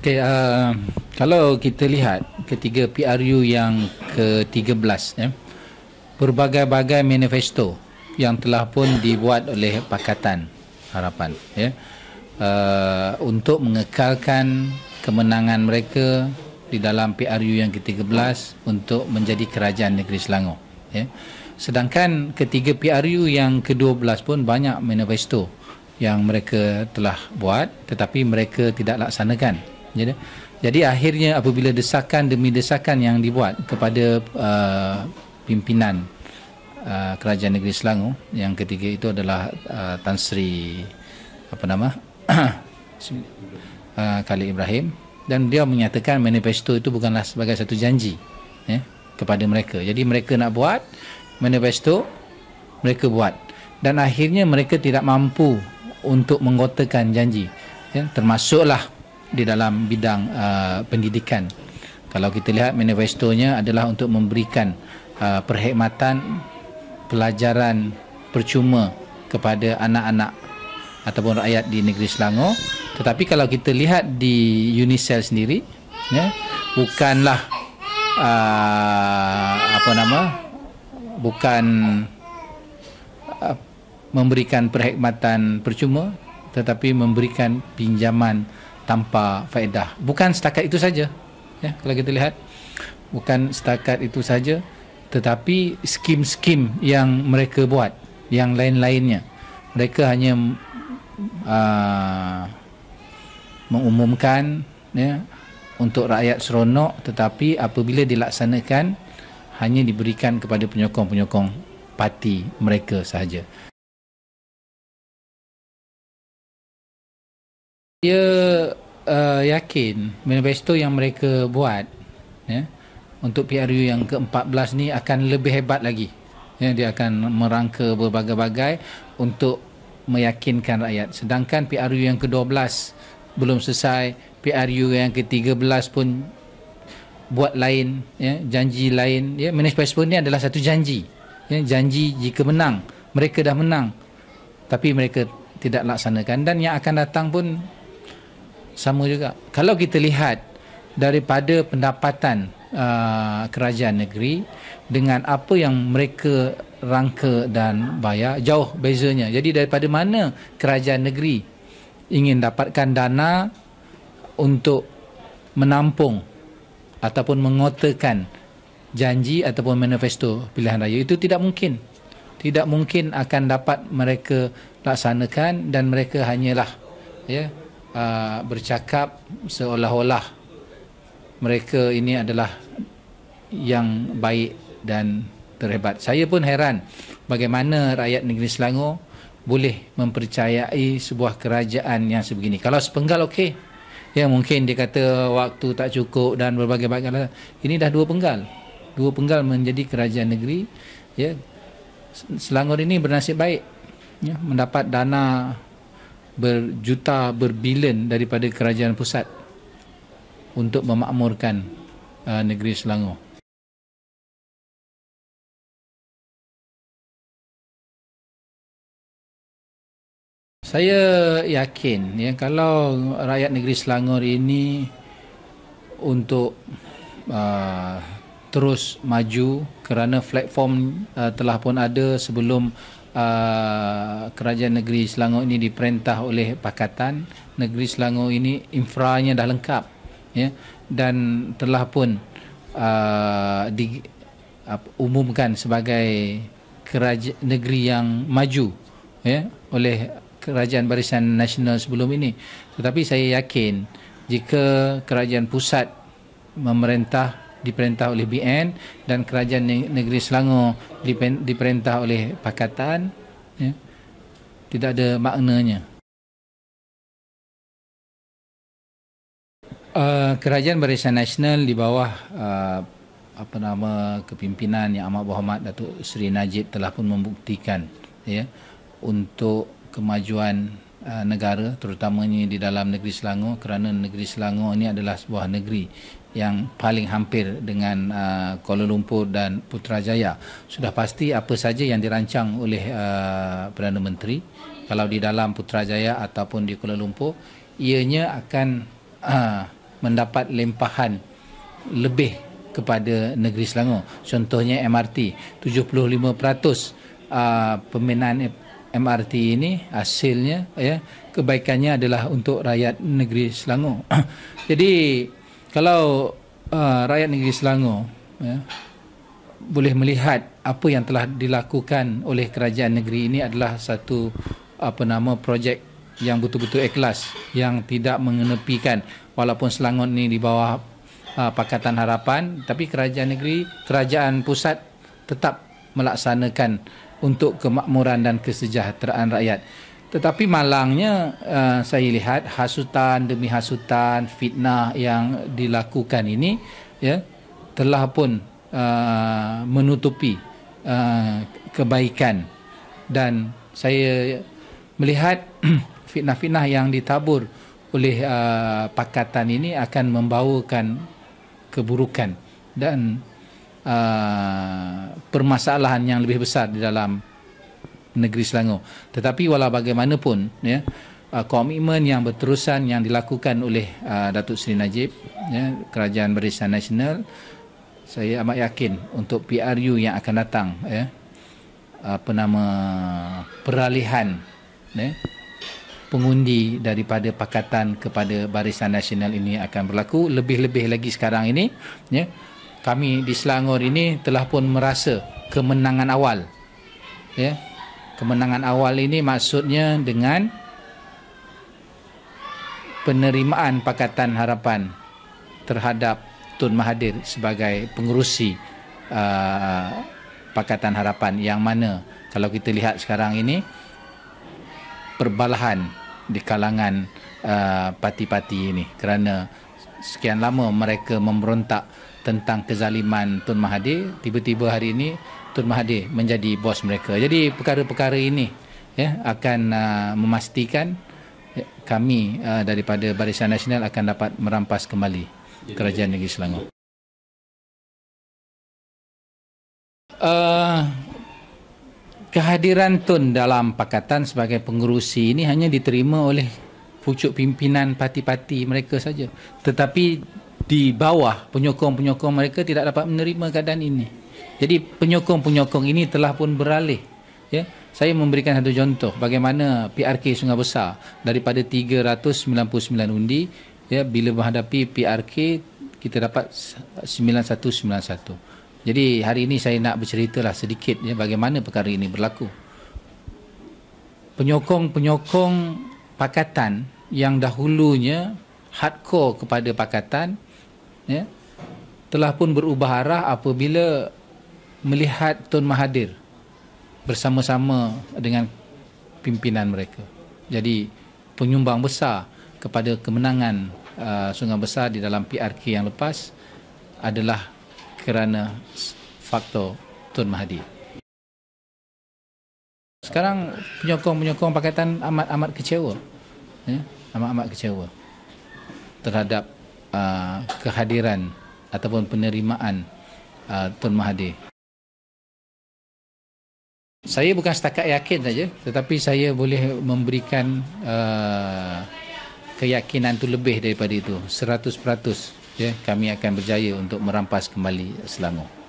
Okey, uh, kalau kita lihat ketiga PRU yang ke-13 ya. Eh, berbagai-bagai manifesto yang telah pun dibuat oleh Pakatan Harapan ya. Uh, untuk mengekalkan kemenangan mereka di dalam PRU yang ke-13 untuk menjadi kerajaan negeri Selangor ya. Sedangkan ketiga PRU yang ke-12 pun banyak manifesto yang mereka telah buat tetapi mereka tidak laksanakan jadi, ya jadi akhirnya apabila desakan demi desakan yang dibuat kepada uh, pimpinan uh, kerajaan negeri Selangor yang ketiga itu adalah uh, Tan Sri apa nama uh, Khalid Ibrahim dan dia menyatakan manifesto itu bukanlah sebagai satu janji eh, kepada mereka jadi mereka nak buat manifesto mereka buat dan akhirnya mereka tidak mampu untuk menggotakan janji ya, termasuklah di dalam bidang uh, pendidikan. Kalau kita lihat manifestonya adalah untuk memberikan uh, perkhidmatan pelajaran percuma kepada anak-anak ataupun rakyat di negeri Selangor. Tetapi kalau kita lihat di Unicel sendiri, ya, bukanlah uh, apa nama, bukan uh, memberikan perkhidmatan percuma tetapi memberikan pinjaman tanpa faedah. Bukan setakat itu saja. Ya, kalau kita lihat bukan setakat itu saja tetapi skim-skim yang mereka buat yang lain-lainnya. Mereka hanya uh, mengumumkan ya untuk rakyat seronok tetapi apabila dilaksanakan hanya diberikan kepada penyokong-penyokong parti mereka sahaja. Ya uh, yakin manifesto yang mereka buat ya untuk PRU yang ke-14 ni akan lebih hebat lagi. Ya dia akan merangka berbagai-bagai untuk meyakinkan rakyat. Sedangkan PRU yang ke-12 belum selesai, PRU yang ke-13 pun buat lain ya, janji lain ya. Manifesto ni adalah satu janji. Ya, janji jika menang, mereka dah menang. Tapi mereka tidak laksanakan dan yang akan datang pun sama juga kalau kita lihat daripada pendapatan uh, kerajaan negeri dengan apa yang mereka rangka dan bayar jauh bezanya jadi daripada mana kerajaan negeri ingin dapatkan dana untuk menampung ataupun mengotakan janji ataupun manifesto pilihan raya itu tidak mungkin tidak mungkin akan dapat mereka laksanakan dan mereka hanyalah ya Uh, bercakap seolah-olah mereka ini adalah yang baik dan terhebat. Saya pun heran bagaimana rakyat negeri Selangor boleh mempercayai sebuah kerajaan yang sebegini. Kalau sepenggal okey. Ya mungkin dia kata waktu tak cukup dan berbagai-bagai lah. Ini dah dua penggal. Dua penggal menjadi kerajaan negeri. Ya. Selangor ini bernasib baik ya, mendapat dana berjuta berbilion daripada kerajaan pusat untuk memakmurkan uh, negeri Selangor. Saya yakin ya kalau rakyat negeri Selangor ini untuk uh, terus maju kerana platform uh, telah pun ada sebelum Ah, kerajaan negeri Selangor ini diperintah oleh pakatan negeri Selangor ini infranya dah lengkap ya dan telah pun uh, di uh, umumkan sebagai kerajaan negeri yang maju ya oleh kerajaan barisan nasional sebelum ini tetapi saya yakin jika kerajaan pusat memerintah diperintah oleh BN dan kerajaan negeri Selangor diperintah oleh pakatan ya. tidak ada maknanya uh, kerajaan barisan nasional di bawah uh, apa nama kepimpinan yang amat berhormat Datuk Seri Najib telah pun membuktikan ya untuk kemajuan Eh, negara terutamanya di dalam negeri Selangor kerana negeri Selangor ini adalah sebuah negeri yang paling hampir dengan uh, Kuala Lumpur dan Putrajaya. Sudah pasti apa saja yang dirancang oleh uh, Perdana Menteri kalau di dalam Putrajaya ataupun di Kuala Lumpur ianya akan uh, mendapat lempahan lebih kepada negeri Selangor. Contohnya MRT 75% uh, pembinaan MRT ini hasilnya ya kebaikannya adalah untuk rakyat negeri Selangor. Jadi kalau uh, rakyat negeri Selangor ya, boleh melihat apa yang telah dilakukan oleh kerajaan negeri ini adalah satu apa nama projek yang betul-betul ikhlas yang tidak mengenepikan walaupun Selangor ini di bawah uh, Pakatan Harapan tapi kerajaan negeri kerajaan pusat tetap melaksanakan untuk kemakmuran dan kesejahteraan rakyat. Tetapi malangnya uh, saya lihat hasutan demi hasutan, fitnah yang dilakukan ini ya telah pun uh, menutupi uh, kebaikan dan saya melihat fitnah-fitnah yang ditabur oleh uh, pakatan ini akan membawakan keburukan dan Uh, permasalahan yang lebih besar di dalam negeri Selangor. Tetapi walau bagaimanapun ya uh, komitmen yang berterusan yang dilakukan oleh uh, Datuk Seri Najib ya Kerajaan Barisan Nasional saya amat yakin untuk PRU yang akan datang ya apa nama peralihan ya pengundi daripada pakatan kepada Barisan Nasional ini akan berlaku lebih-lebih lagi sekarang ini ya kami di Selangor ini telah pun merasa kemenangan awal. Ya. Kemenangan awal ini maksudnya dengan penerimaan Pakatan Harapan terhadap Tun Mahathir sebagai pengerusi uh, Pakatan Harapan yang mana kalau kita lihat sekarang ini perbalahan di kalangan uh, parti-parti ini kerana sekian lama mereka memberontak tentang kezaliman Tun Mahathir tiba-tiba hari ini Tun Mahathir menjadi bos mereka jadi perkara-perkara ini ya akan uh, memastikan ya, kami uh, daripada Barisan Nasional akan dapat merampas kembali kerajaan negeri Selangor uh, kehadiran Tun dalam pakatan sebagai pengurusi ini hanya diterima oleh pucuk pimpinan parti-parti mereka saja tetapi di bawah penyokong-penyokong mereka tidak dapat menerima keadaan ini. Jadi penyokong-penyokong ini telah pun beralih. Ya? Saya memberikan satu contoh bagaimana PRK Sungai Besar daripada 399 undi ya, bila menghadapi PRK kita dapat 9191. Jadi hari ini saya nak berceritalah sedikit ya, bagaimana perkara ini berlaku. Penyokong-penyokong pakatan yang dahulunya hardcore kepada pakatan ya, telah pun berubah arah apabila melihat Tun Mahathir bersama-sama dengan pimpinan mereka. Jadi penyumbang besar kepada kemenangan uh, Sungai Besar di dalam PRK yang lepas adalah kerana faktor Tun Mahathir. Sekarang penyokong-penyokong pakatan amat-amat kecewa. Ya, amat-amat kecewa terhadap Uh, kehadiran ataupun penerimaan uh, Tun Mahathir. Saya bukan setakat yakin saja tetapi saya boleh memberikan uh, keyakinan tu lebih daripada itu 100% ya kami akan berjaya untuk merampas kembali Selangor.